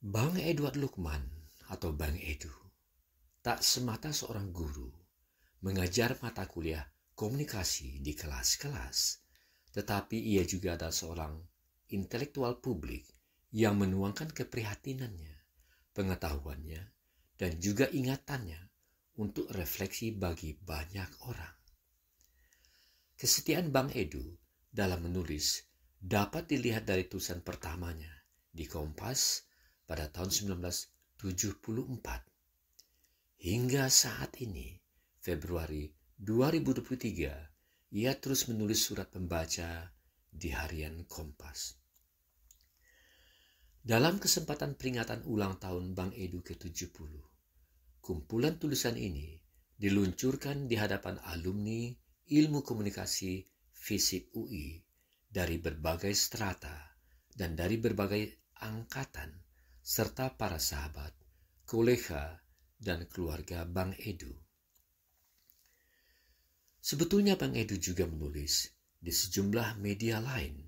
Bang Edward Lukman atau Bang Edu tak semata seorang guru mengajar mata kuliah komunikasi di kelas-kelas, tetapi ia juga adalah seorang intelektual publik yang menuangkan keprihatinannya, pengetahuannya, dan juga ingatannya untuk refleksi bagi banyak orang. Kesetiaan Bang Edu dalam menulis dapat dilihat dari tulisan pertamanya di Kompas pada tahun 1974. Hingga saat ini, Februari 2023, ia terus menulis surat pembaca di harian Kompas. Dalam kesempatan peringatan ulang tahun Bank Edu ke-70, kumpulan tulisan ini diluncurkan di hadapan alumni ilmu komunikasi Fisip UI dari berbagai strata dan dari berbagai angkatan serta para sahabat, kolega, dan keluarga Bang Edu. Sebetulnya Bang Edu juga menulis di sejumlah media lain,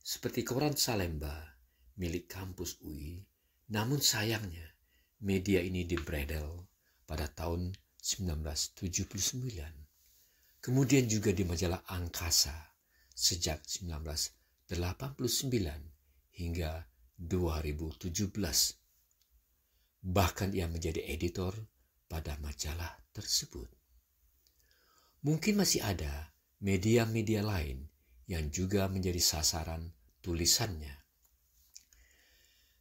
seperti koran Salemba milik kampus UI, namun sayangnya media ini dibredel pada tahun 1979. Kemudian juga di majalah Angkasa sejak 1989 hingga 1990. 2017. Bahkan ia menjadi editor pada majalah tersebut. Mungkin masih ada media-media lain yang juga menjadi sasaran tulisannya.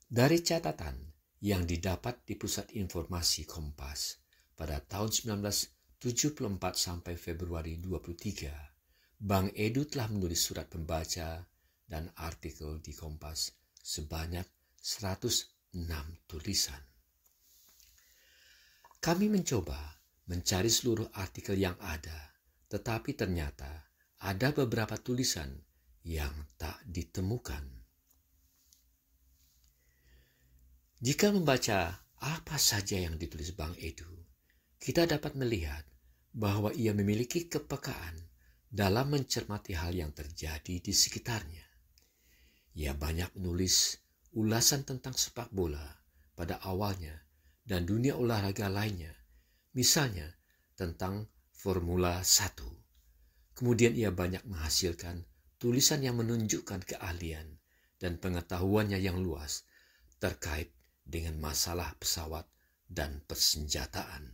Dari catatan yang didapat di Pusat Informasi Kompas pada tahun 1974 sampai Februari 23, Bang Edu telah menulis surat pembaca dan artikel di Kompas sebanyak 106 tulisan. Kami mencoba mencari seluruh artikel yang ada, tetapi ternyata ada beberapa tulisan yang tak ditemukan. Jika membaca apa saja yang ditulis Bang Edu, kita dapat melihat bahwa ia memiliki kepekaan dalam mencermati hal yang terjadi di sekitarnya. Ia banyak menulis ulasan tentang sepak bola pada awalnya dan dunia olahraga lainnya, misalnya tentang Formula 1. Kemudian ia banyak menghasilkan tulisan yang menunjukkan keahlian dan pengetahuannya yang luas terkait dengan masalah pesawat dan persenjataan.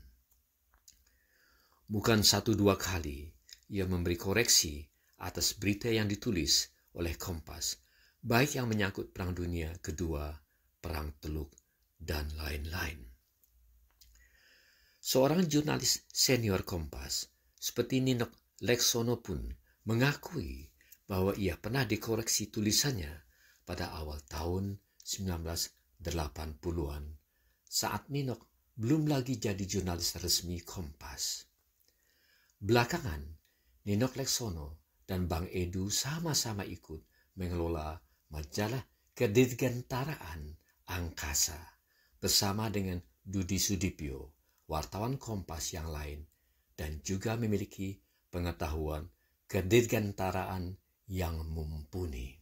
Bukan satu dua kali ia memberi koreksi atas berita yang ditulis oleh Kompas baik yang menyangkut Perang Dunia Kedua, Perang Teluk, dan lain-lain. Seorang jurnalis senior Kompas seperti Nino lexono pun mengakui bahwa ia pernah dikoreksi tulisannya pada awal tahun 1980-an saat Ninok belum lagi jadi jurnalis resmi Kompas. Belakangan, Ninok Leksono dan Bang Edu sama-sama ikut mengelola majalah kedirgantaraan angkasa bersama dengan Dudi Sudipyo, wartawan Kompas yang lain, dan juga memiliki pengetahuan kedirgantaraan yang mumpuni.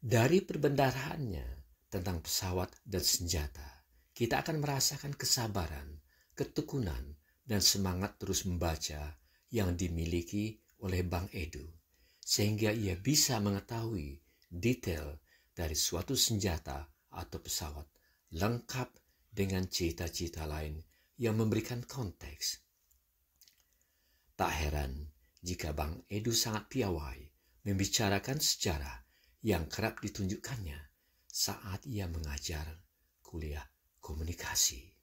Dari perbendaharaannya tentang pesawat dan senjata, kita akan merasakan kesabaran, ketekunan, dan semangat terus membaca yang dimiliki oleh Bang Edu sehingga ia bisa mengetahui detail dari suatu senjata atau pesawat lengkap dengan cita-cita lain yang memberikan konteks. Tak heran jika Bang Edu sangat piawai membicarakan sejarah yang kerap ditunjukkannya saat ia mengajar kuliah komunikasi.